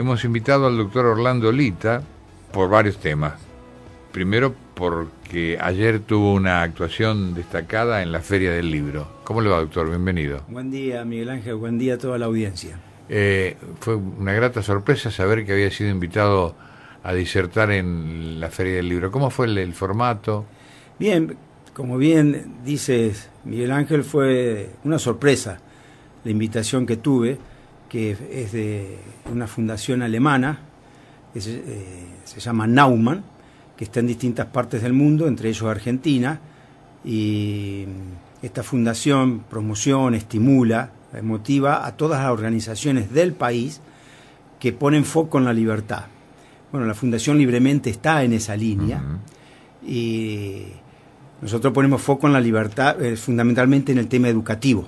hemos invitado al doctor Orlando Lita por varios temas. Primero, porque ayer tuvo una actuación destacada en la Feria del Libro. ¿Cómo le va, doctor? Bienvenido. Buen día, Miguel Ángel. Buen día a toda la audiencia. Eh, fue una grata sorpresa saber que había sido invitado a disertar en la Feria del Libro. ¿Cómo fue el, el formato? Bien, como bien dices, Miguel Ángel, fue una sorpresa la invitación que tuve que es de una fundación alemana, eh, se llama Naumann, que está en distintas partes del mundo, entre ellos Argentina, y mm, esta fundación promociona, estimula, motiva a todas las organizaciones del país que ponen foco en la libertad. Bueno, la Fundación Libremente está en esa línea y nosotros ponemos foco en la libertad eh, fundamentalmente en el tema educativo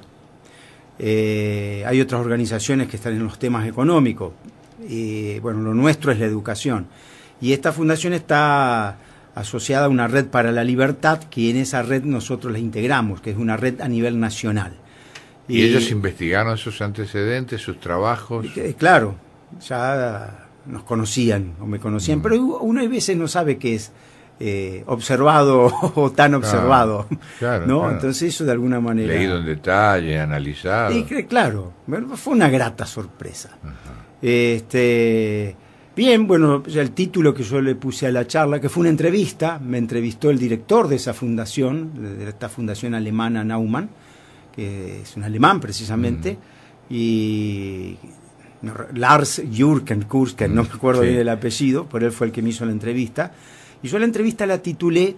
eh, hay otras organizaciones que están en los temas económicos. bueno, lo nuestro es la educación. Y esta fundación está asociada a una red para la libertad, que en esa red nosotros la integramos, que es una red a nivel nacional. ¿Y ellos investigaron sus antecedentes, sus trabajos? Eh, eh, claro, ya nos conocían o me conocían, mm. pero uno a veces no sabe qué es eh, observado o tan observado. ¿no? Entonces eso de alguna manera... Leído en detalle, analizado. claro, fue una grata sorpresa. este, bien, bueno, el título que yo le puse a la charla, que fue una entrevista, me entrevistó el director de esa fundación, de esta fundación alemana Naumann, que es un alemán precisamente, mm. y Lars Jürgen que no mm, me acuerdo bien el apellido, pero él fue el que me hizo la entrevista y yo la entrevista la titulé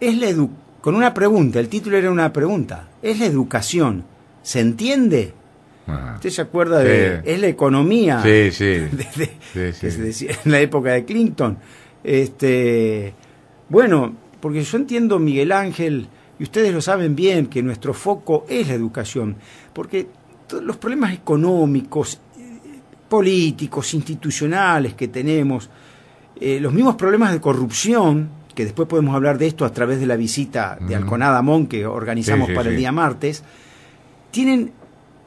¿Es la con una pregunta, el título era una pregunta. ¿Es la educación? ¿Se entiende? Ah. ¿Usted se acuerda de es la economía? Sí, sí. en la época de Clinton. Este, bueno, porque yo entiendo Miguel Ángel y ustedes lo saben bien que nuestro foco es la educación, porque todos los problemas económicos, eh, políticos, institucionales que tenemos, eh, los mismos problemas de corrupción, que después podemos hablar de esto a través de la visita de Alconada Mon que organizamos para el día martes, tienen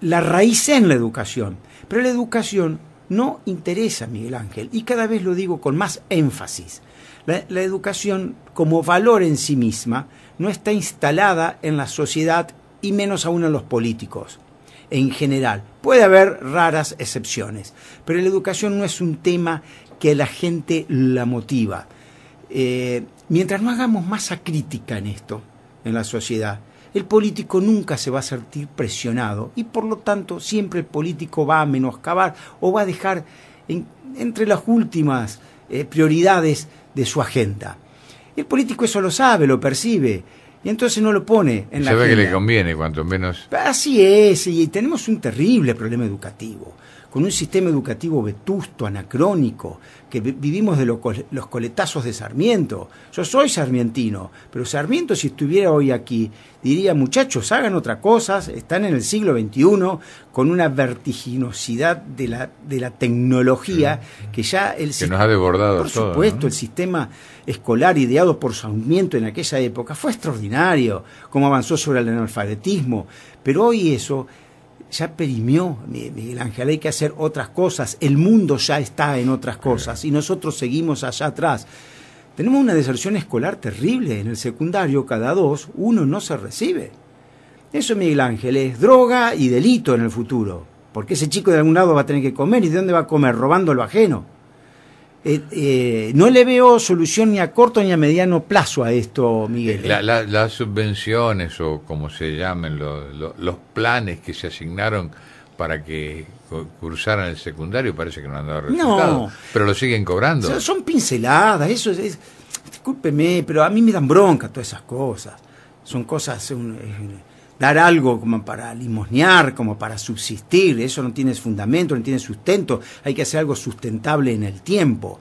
la raíz en la educación. Pero la educación no interesa a Miguel Ángel, y cada vez lo digo con más énfasis. la educación como valor en sí misma no está instalada en la sociedad y menos aún en los políticos en general. Puede haber raras excepciones, pero la educación no es un tema que la gente la motiva. Eh, mientras no hagamos masa crítica en esto, en la sociedad, el político nunca se va a sentir presionado y por lo tanto siempre el político va a menoscabar o va a dejar entre las últimas eh, prioridades de su agenda. El político eso lo sabe, lo percibe. Y entonces no lo pone en la. Se ve que le conviene, cuanto menos. Así es, y tenemos un terrible problema educativo con un sistema educativo vetusto, anacrónico, que vivimos de los, coletazos de Sarmiento. Yo soy sarmientino, pero Sarmiento si estuviera hoy aquí diría, muchachos, hagan otra cosa, están en el siglo XXI con una vertiginosidad de la, de la tecnología que ya el que nos ha desbordado. Por supuesto, el sistema escolar ideado por Sarmiento en aquella época fue extraordinario, cómo avanzó sobre el analfabetismo, pero hoy eso ya perimió, Miguel Ángel, hay que hacer otras cosas, el mundo ya está en otras cosas y nosotros seguimos allá atrás. Tenemos una deserción escolar terrible en el secundario, cada dos, uno no se recibe. Eso, Miguel Ángel, es droga y delito en el futuro, porque ese chico de algún lado va a tener que comer y de dónde va a comer, robando lo ajeno. Eh, eh, no le veo solución ni a corto ni a mediano plazo a esto, Miguel. ¿eh? las subvenciones o como se llamen los planes que se asignaron para que cursaran el secundario parece que no han dado resultado. no, pero lo siguen cobrando. son pinceladas, eso es, discúlpeme, pero a mí me dan bronca todas esas cosas. Son cosas, dar algo como para limosnear, como para subsistir, eso no tiene fundamento, no tiene sustento, hay que hacer algo sustentable en el tiempo.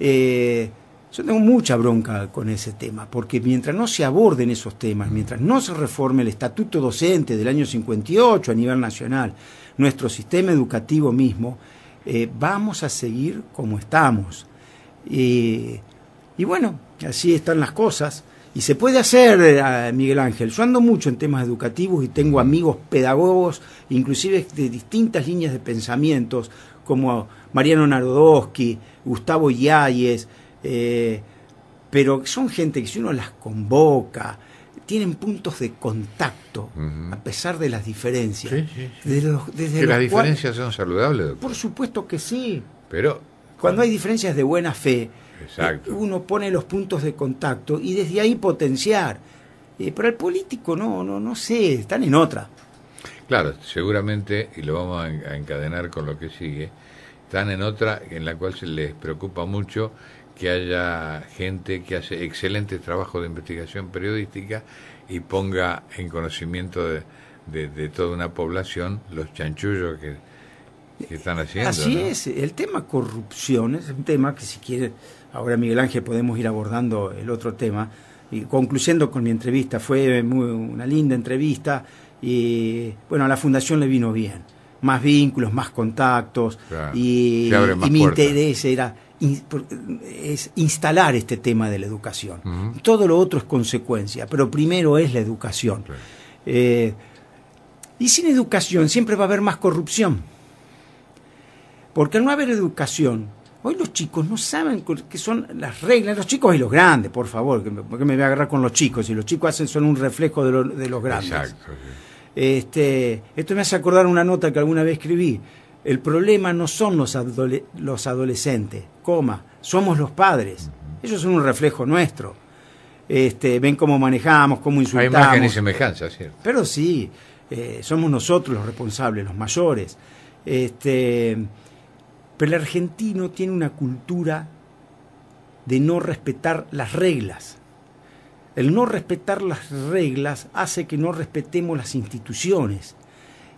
Eh, yo tengo mucha bronca con ese tema, porque mientras no se aborden esos temas, mientras no se reforme el estatuto docente del año 58 a nivel nacional, nuestro sistema educativo mismo, eh, vamos a seguir como estamos. Eh, y bueno, así están las cosas. Y se puede hacer, eh, Miguel Ángel. Yo ando mucho en temas educativos y tengo amigos pedagogos, inclusive de distintas líneas de pensamientos, como Mariano Narodowski, Gustavo Yáñez, eh, pero son gente que si uno las convoca, tienen puntos de contacto, a pesar de las diferencias. Sí, que las diferencias son saludables. Por supuesto que sí. Pero cuando hay diferencias de buena fe, eh, uno pone los puntos de contacto y desde ahí potenciar. Eh, pero el político no, no, no sé, están en otra. Claro, seguramente, y lo vamos a encadenar con lo que sigue, están en otra en la cual se les preocupa mucho que haya gente que hace excelente trabajo de investigación periodística y ponga en conocimiento de, de toda una población los chanchullos que, Así es, el tema corrupción es un tema que si quiere, ahora Miguel Ángel podemos ir abordando el otro tema, y concluyendo con mi entrevista, fue una linda entrevista y bueno, a la fundación le vino bien, más vínculos, más contactos y, mi interés era es instalar este tema de la educación. Todo lo otro es consecuencia, pero primero es la educación. Eh, y sin educación siempre va a haber más corrupción. Porque al no haber educación, hoy los chicos no saben qué son las reglas, los chicos y los grandes, por favor, que me, voy a agarrar con los chicos, y los chicos hacen son un reflejo de, los grandes. Exacto, este, esto me hace acordar una nota que alguna vez escribí. El problema no son los, los adolescentes, coma, somos los padres. Ellos son un reflejo nuestro. Este, ven cómo manejamos, cómo insultamos. Hay imagen y semejanza, ¿cierto? Pero sí, eh, somos nosotros los responsables, los mayores. Este, pero el argentino tiene una cultura de no respetar las reglas. El no respetar las reglas hace que no respetemos las instituciones.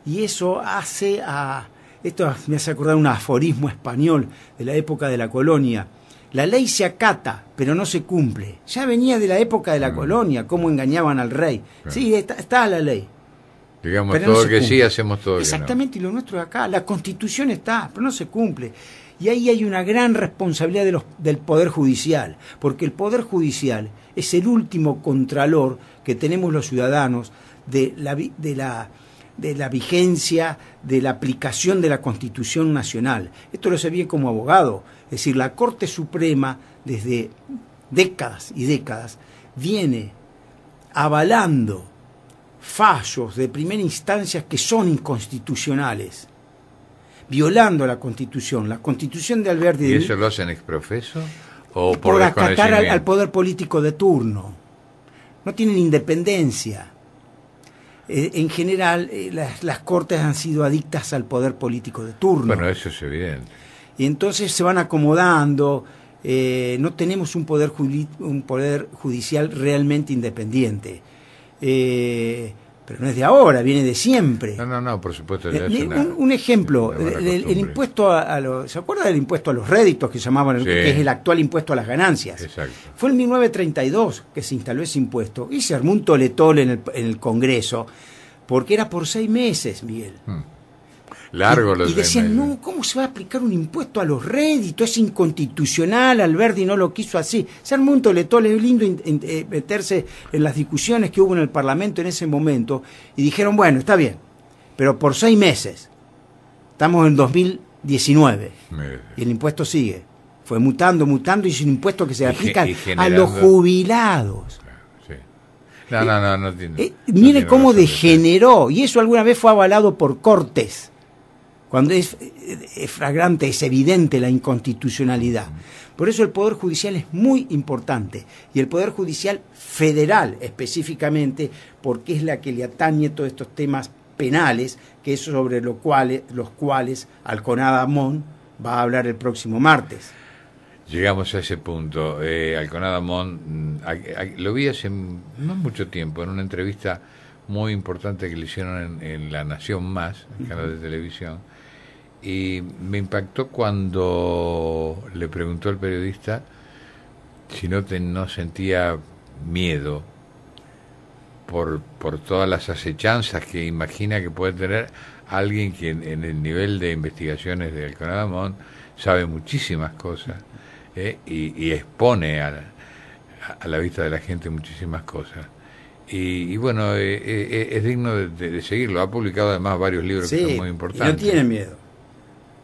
Y eso hace a... Esto me hace acordar un aforismo español de la época de la colonia. La ley se acata, pero no se cumple. Ya venía de la época de la mm. colonia, cómo engañaban al rey. Sí, está la ley, Digamos todo lo que sí, hacemos todo Exactamente, que y lo nuestro de acá. La constitución está, pero no se cumple. Y ahí hay una gran responsabilidad de los, del Poder Judicial, porque el Poder Judicial es el último contralor que tenemos los ciudadanos de la, de la, de la vigencia, de la aplicación de la Constitución Nacional. Esto lo sé bien como abogado. Es decir, la Corte Suprema, desde décadas y décadas, viene avalando fallos de primera instancia que son inconstitucionales, violando la constitución, la constitución de Alberti. ¿Y eso lo hacen exprofeso? ¿O por, acatar al, poder político de turno. No tienen independencia. Eh, en general, eh, las, cortes han sido adictas al poder político de turno. Bueno, eso es evidente. Y entonces se van acomodando. Eh, no tenemos un poder, un poder judicial realmente independiente. Eh, pero no es de ahora, viene de siempre. No, no, no, por supuesto. Eh, un, ejemplo, eh, el, impuesto a, los... ¿Se acuerda del impuesto a los réditos que llamaban, es el actual impuesto a las ganancias? Exacto. Fue en 1932 que se instaló ese impuesto y se armó un toletol en el, el Congreso, porque era por seis meses, Miguel. Hmm. Largo y, decían, no, ¿cómo se va a aplicar un impuesto a los réditos? Es inconstitucional, Alberti no lo quiso así. Se armó un toletole lindo eh, meterse en las discusiones que hubo en el Parlamento en ese momento y dijeron, bueno, está bien, pero por seis meses. Estamos en 2019 y el impuesto sigue. Fue mutando, mutando y es un impuesto que se aplica a los jubilados. No, no, no, no, eh, mire cómo degeneró, y eso alguna vez fue avalado por Cortes cuando es, es fragrante, es evidente la inconstitucionalidad. Por eso el Poder Judicial es muy importante, y el Poder Judicial federal específicamente, porque es la que le atañe todos estos temas penales, que es sobre lo los cuales Alconada Mon va a hablar el próximo martes. Llegamos a ese punto. Eh, Alconada Mon, mm, lo vi hace no mucho tiempo en una entrevista muy importante que le hicieron en, La Nación Más, el canal de televisión, y me impactó cuando le preguntó al periodista si no, te, no sentía miedo por, por, todas las acechanzas que imagina que puede tener alguien que en, el nivel de investigaciones del Conadamón sabe muchísimas cosas eh, y, expone a la, a la, vista de la gente muchísimas cosas. Y, bueno, eh, eh, es digno de, seguirlo. Ha publicado además varios libros que son muy importantes. No tiene miedo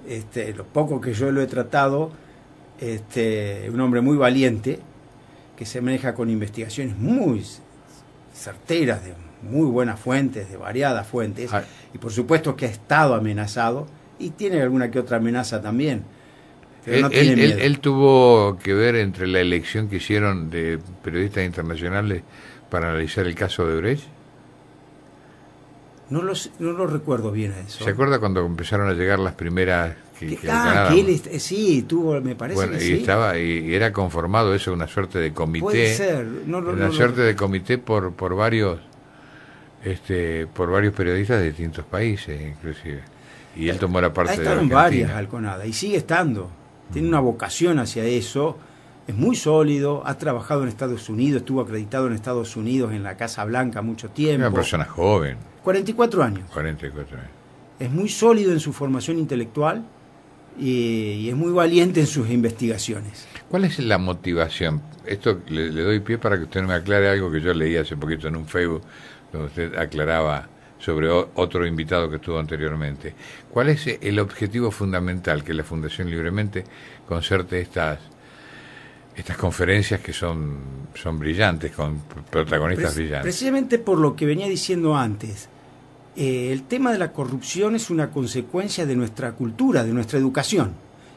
este, lo poco que yo lo he tratado, este, un hombre muy valiente, que se maneja con investigaciones muy certeras, de muy buenas fuentes, de variadas fuentes, y por supuesto que ha estado amenazado y tiene alguna que otra amenaza también. Pero eh, él, tuvo que ver entre la elección que hicieron de periodistas internacionales para analizar el caso de Brecht. No, no lo recuerdo bien a eso. ¿Se acuerda cuando empezaron a llegar las primeras que, eh, sí, tuvo, me parece bueno, y estaba y era conformado eso una suerte de comité. Puede ser, una suerte de comité por por varios este por varios periodistas de distintos países inclusive. Y él tomó la parte de varias Alconada y sigue estando. Tiene una vocación hacia eso es muy sólido, ha trabajado en Estados Unidos, estuvo acreditado en Estados Unidos en la Casa Blanca mucho tiempo. una persona joven. 44 años. 44 años. Es muy sólido en su formación intelectual y, es muy valiente en sus investigaciones. ¿Cuál es la motivación? Esto le, doy pie para que usted me aclare algo que yo leí hace poquito en un Facebook donde usted aclaraba sobre otro invitado que estuvo anteriormente. ¿Cuál es el objetivo fundamental que la Fundación Libremente concerte estas estas conferencias que son, son brillantes, con protagonistas brillantes. Precisamente por lo que venía diciendo antes, eh, el tema de la corrupción es una consecuencia de nuestra cultura, de nuestra educación.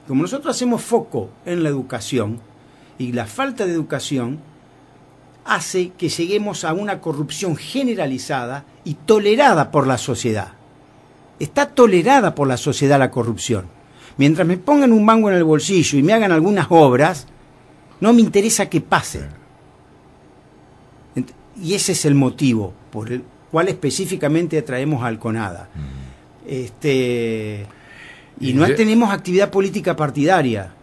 Como nosotros hacemos foco en la educación y la falta de educación hace que lleguemos a una corrupción generalizada y tolerada por la sociedad. Está tolerada por la sociedad la corrupción. Mientras me pongan un mango en el bolsillo y me hagan algunas obras, no me interesa que pase. Y ese es el motivo por el cual específicamente traemos a Alconada. Mm. Este, y no tenemos actividad política partidaria.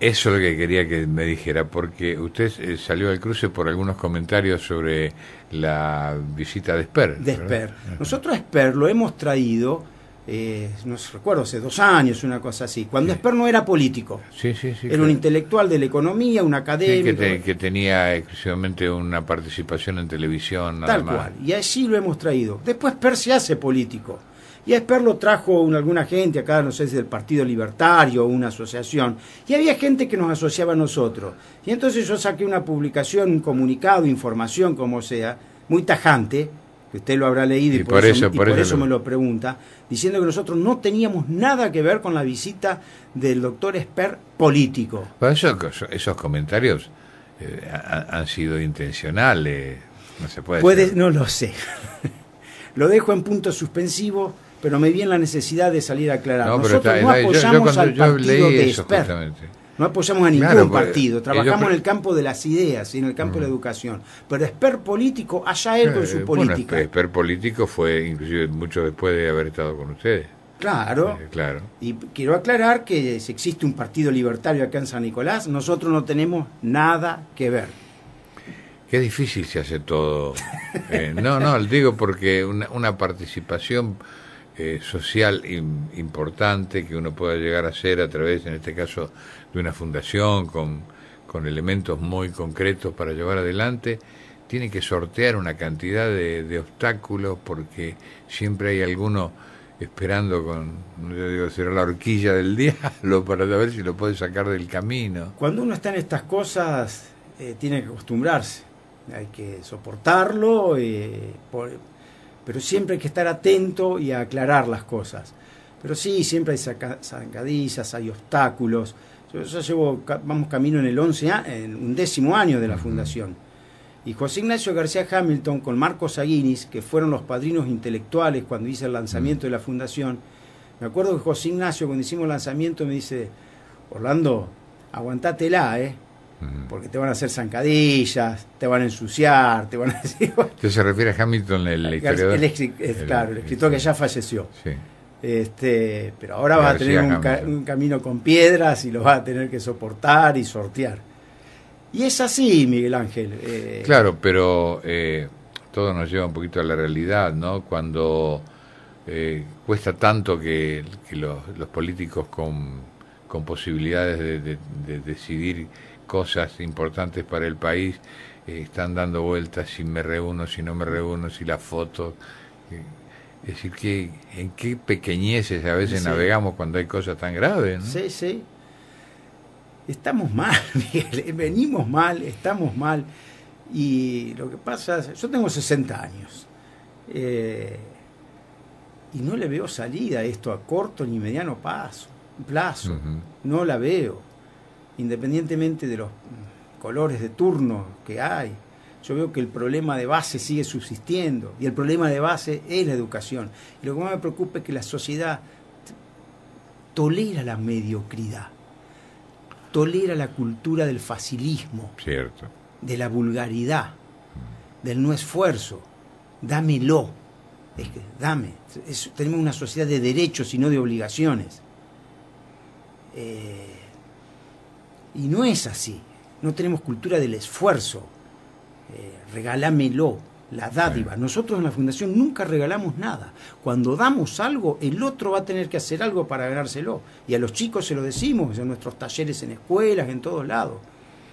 Eso es lo que quería que me dijera, porque usted eh, salió al cruce por algunos comentarios sobre la visita de Sper. De Nosotros a Sper lo hemos traído eh, no recuerdo, hace dos años, una cosa así, cuando Esper no era político. Sí, era un intelectual de la economía, un académico. Que, tenía exclusivamente una participación en televisión. Tal cual, y así lo hemos traído. Después Esper se hace político. Y Esper lo trajo alguna gente, acá no sé si del Partido Libertario o una asociación. Y había gente que nos asociaba a nosotros. Y entonces yo saqué una publicación, un comunicado, información, como sea, muy tajante, usted lo habrá leído y, por, eso, me lo pregunta, diciendo que nosotros no teníamos nada que ver con la visita del doctor Esper político. Esos, esos comentarios eh, han sido intencionales, no se puede. Puede, no lo sé. lo dejo en punto suspensivo, pero me vi en la necesidad de salir a aclarar. nosotros no apoyamos yo, al partido eso, no apoyamos a ningún partido, trabajamos en el campo de las ideas y en el campo de la mm. educación. Pero esper político, allá él con su eh, política. Bueno, esper político fue inclusive mucho después de haber estado con ustedes. Claro. Eh, claro. Y quiero aclarar que si existe un partido libertario acá en San Nicolás, nosotros no tenemos nada que ver. Qué difícil se hace todo. Eh, no, no, lo digo porque una, participación social importante que uno pueda llegar a hacer a través, en este caso, de una fundación con, elementos muy concretos para llevar adelante, tiene que sortear una cantidad de, obstáculos porque siempre hay alguno esperando con, yo digo, será la horquilla del diablo para ver si lo puede sacar del camino. Cuando uno está en estas cosas, eh, tiene que acostumbrarse, hay que soportarlo, eh, pero siempre hay que estar atento y aclarar las cosas. Pero sí, siempre hay zancadillas, hay obstáculos, yo ya llevo, vamos camino en el, 11, en un décimo año de la fundación. Y José Ignacio García Hamilton con Marcos Aguinis, que fueron los padrinos intelectuales cuando hice el lanzamiento de la fundación, me acuerdo que José Ignacio cuando hicimos el lanzamiento me dice, Orlando, la ¿eh? Porque te van a hacer zancadillas, te van a ensuciar, te van a decir... se refiere a Hamilton, el, claro, el escritor que ya falleció. Sí. Este, pero ahora va a tener un, camino con piedras y lo va a tener que soportar y sortear. Y es así, Miguel Ángel. Eh. claro, pero eh, todo nos lleva un poquito a la realidad, ¿no? Cuando eh, cuesta tanto que, los, políticos con, posibilidades de, decidir cosas importantes para el país están dando vueltas si me reúno, si no me reúno, si la foto. Es decir, que, en qué pequeñeces a veces navegamos cuando hay cosas tan graves. ¿no? Sí, sí. Estamos mal, Miguel. Eh, venimos mal, estamos mal. Y lo que pasa es, yo tengo 60 años. Eh, y no le veo salida a esto a corto ni mediano plazo. No la veo. Independientemente de los colores de turno que hay yo veo que el problema de base sigue subsistiendo y el problema de base es la educación. Y lo que más me preocupa es que la sociedad tolera la mediocridad, tolera la cultura del facilismo, Cierto. de la vulgaridad, del no esfuerzo, dámelo, es que, dame. tenemos una sociedad de derechos y no de obligaciones. Eh, y no es así, no tenemos cultura del esfuerzo eh, regálamelo, la dádiva. Nosotros en la Fundación nunca regalamos nada. Cuando damos algo, el otro va a tener que hacer algo para ganárselo. Y a los chicos se lo decimos, en nuestros talleres, en escuelas, en todos lados.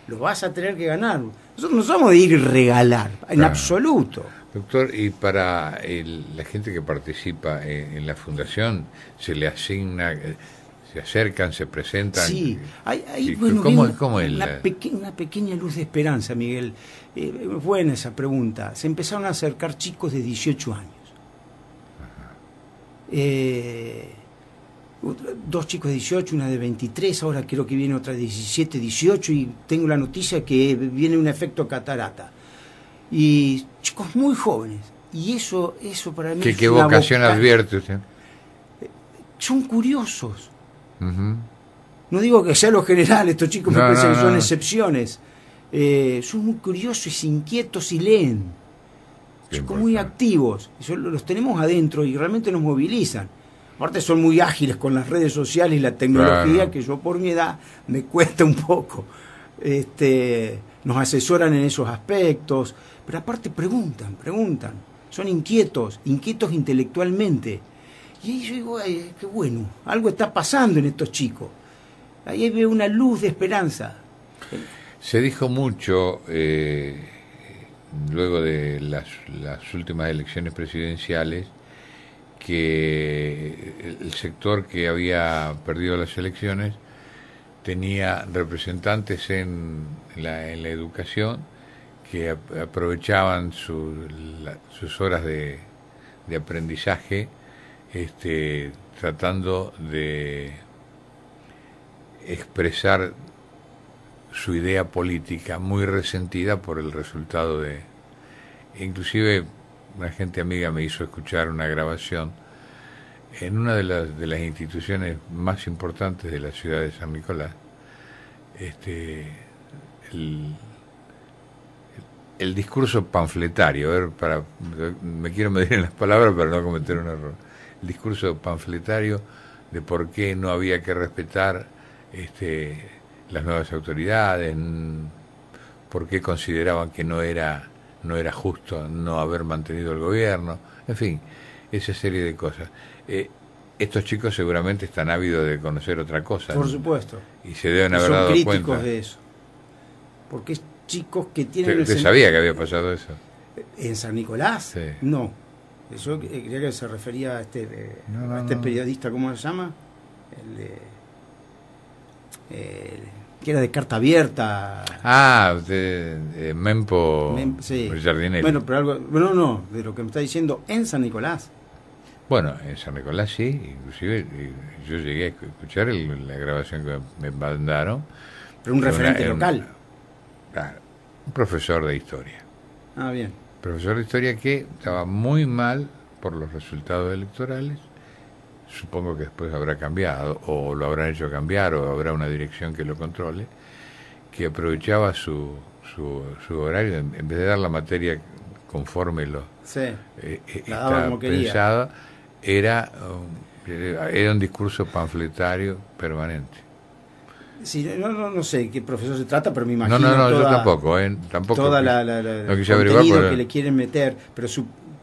Lo vas a tener que ganar. Nosotros no somos de ir y regalar, en absoluto. Doctor, y para la gente que participa en, la fundación, se le asigna eh, se acercan, se presentan. Sí, hay, hay una, pequeña luz de esperanza, Miguel. Eh, buena esa pregunta. Se empezaron a acercar chicos de 18 años. Eh, dos chicos de 18, una de 23, ahora creo que viene otra de 17, 18, y tengo la noticia que viene un efecto catarata. Y chicos muy jóvenes. Y eso, eso para mí... es qué vocación advierte usted? Eh, son curiosos no digo que sea lo general, estos chicos me que son excepciones. Eh, son muy curiosos, inquietos y leen. son muy activos. los tenemos adentro y realmente nos movilizan. Aparte son muy ágiles con las redes sociales y la tecnología, que yo por mi edad me cuesta un poco. Este, nos asesoran en esos aspectos, pero aparte preguntan, preguntan. Son inquietos, inquietos intelectualmente. Y yo digo, qué bueno, algo está pasando en estos chicos. Ahí veo una luz de esperanza. Se dijo mucho eh, luego de las, últimas elecciones presidenciales que el sector que había perdido las elecciones tenía representantes en la, en la educación que aprovechaban su, sus horas de, de aprendizaje este, tratando de expresar su idea política muy resentida por el resultado de... Inclusive una gente amiga me hizo escuchar una grabación en una de las, de las instituciones más importantes de la ciudad de San Nicolás. Este, el, discurso panfletario, a ver, para, me quiero medir en las palabras para no cometer un error discurso panfletario de por qué no había que respetar este, las nuevas autoridades, por qué consideraban que no era, no era justo no haber mantenido el gobierno, en fin, esa serie de cosas. Eh, estos chicos seguramente están ávidos de conocer otra cosa. Por supuesto. Y se deben son críticos de eso. Porque es chicos que tienen... ¿Usted sabía que había pasado eso? ¿En San Nicolás? No. Eh, yo eh, creía que se refería a este, eh, este periodista, ¿cómo se llama? El que era de carta abierta. Ah, de, Mempo Mem, Bueno, pero algo. No, no, de lo que me está diciendo en San Nicolás. Bueno, en San Nicolás sí, inclusive yo llegué a escuchar la grabación que me mandaron. Pero un referente em- local. claro, un profesor de historia. Ah, bien profesor de historia que estaba muy mal por los resultados electorales, supongo que después habrá cambiado, o lo habrán hecho cambiar, o habrá una dirección que lo controle, que aprovechaba su, su, su horario, en vez de dar la materia conforme lo sí, eh, eh, era, um, era un discurso panfletario permanente no, no, no, sé qué profesor se trata, pero me imagino. No, no, no, yo tampoco, ¿eh? Tampoco. Toda la, lo contenido que le quieren meter, pero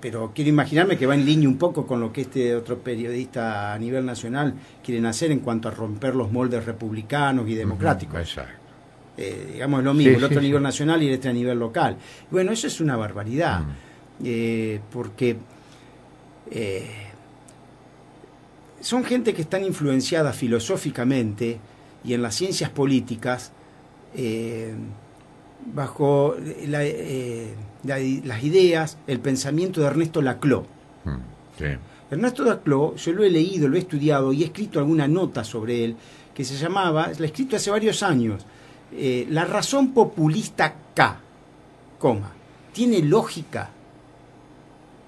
pero quiero imaginarme que va en línea un poco con lo que este otro periodista a nivel nacional quieren hacer en cuanto a romper los moldes republicanos y democráticos. exacto. Eh, digamos, es lo mismo, el otro a nivel nacional y el este a nivel local. Bueno, eso es una barbaridad, mm. eh, porque eh, son gente que están influenciadas filosóficamente y en las ciencias políticas eh, bajo eh, las ideas, el pensamiento de Ernesto Laclau. Mm, Ernesto Laclau, yo lo he leído, lo he estudiado y he escrito alguna nota sobre él que se llamaba, la he escrito hace varios años, eh, La razón populista K, ¿tiene lógica?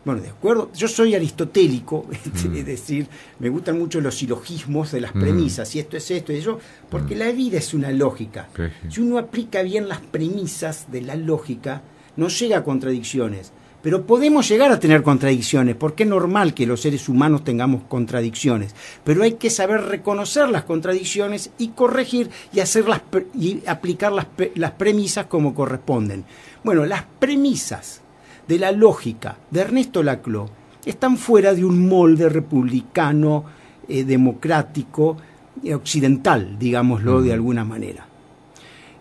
Bueno, de acuerdo, yo soy aristotélico, es mm. decir, me gustan mucho los silogismos de las mm. premisas, Y esto es esto, y eso, porque mm. la vida es una lógica. Si uno aplica bien las premisas de la lógica, no llega a contradicciones. Pero podemos llegar a tener contradicciones, porque es normal que los seres humanos tengamos contradicciones. Pero hay que saber reconocer las contradicciones y corregir y, hacerlas, y aplicar las premisas como corresponden. Bueno, las premisas de la lógica de Ernesto Laclau están fuera de un molde republicano, eh, democrático, eh, occidental, digámoslo de alguna manera.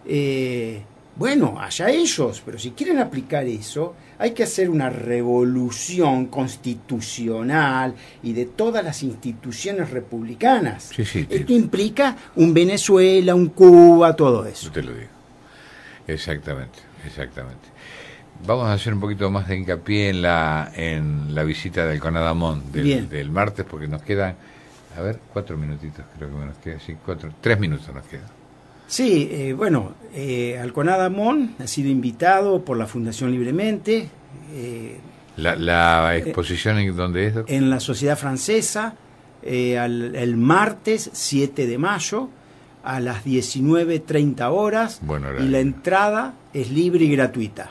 Eh, bueno, allá ellos, pero si quieren aplicar eso, hay que hacer una revolución constitucional y de todas las instituciones republicanas. Esto implica un Venezuela, un Cuba, todo eso. Yo te lo digo. Exactamente, exactamente. Vamos a hacer un poquito más de hincapié en la, en la visita del Conadamón del, martes, porque nos quedan, a ver, cuatro minutitos creo que nos quedan, sí, cuatro, tres minutos nos quedan. Sí, eh, bueno, eh, Alconadamón ha sido invitado por la Fundación Libremente. Eh, la, eh, exposición en donde es? En la Sociedad Francesa, el martes 7 de mayo a las 19.30 horas. Bueno, y la entrada es libre y gratuita.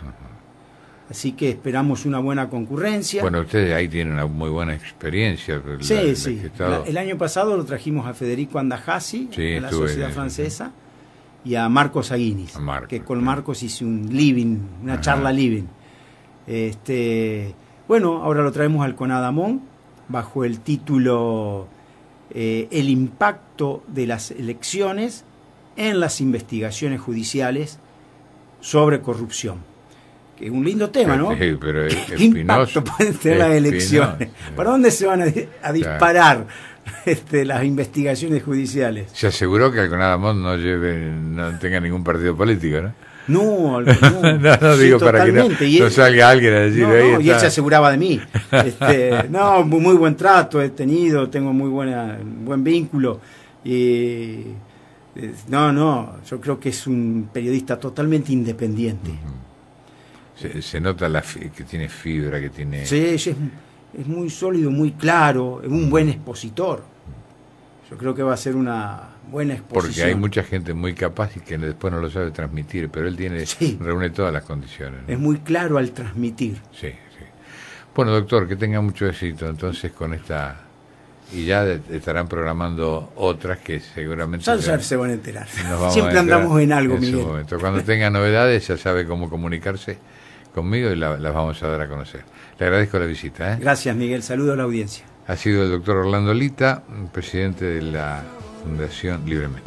Así que esperamos una buena concurrencia. Bueno, ustedes ahí tienen una muy buena experiencia. sí, sí. el año pasado lo trajimos a Federico Andajasi, de la Sociedad Francesa, y a Marcos Aguinis, que con Marcos hice un living, una charla living. Este, bueno, ahora lo traemos al Conadamón, bajo el título eh, El impacto de las elecciones en las investigaciones judiciales sobre corrupción es un lindo tema, ¿no? Sí, pero impacto pueden tener las elecciones? ¿Para dónde se van a, disparar este, las investigaciones judiciales? Se aseguró que Alconadamont no lleve, no tenga ningún partido político, ¿no? No, no, digo para que no, salga alguien a decir. y él se aseguraba de mí. Este, no, muy buen trato he tenido, tengo muy buena, buen vínculo. Y, eh, no, no, yo creo que es un periodista totalmente independiente. Se, nota la que tiene fibra, que tiene... Sí, es, muy sólido, muy claro, es un buen mm. expositor. Yo creo que va a ser una buena exposición. Porque hay mucha gente muy capaz y que después no lo sabe transmitir, pero él tiene reúne todas las condiciones. Es muy claro al transmitir. Sí, sí. Bueno, doctor, que tenga mucho éxito entonces con esta y ya estarán programando otras que seguramente se van a enterar. Siempre andamos en algo, en Miguel. Cuando tenga novedades ya sabe cómo comunicarse conmigo y las vamos a dar a conocer. Le agradezco la visita. ¿eh? Gracias, Miguel. Saludo a la audiencia. Ha sido el doctor Orlando Lita, presidente de la Fundación Libremente.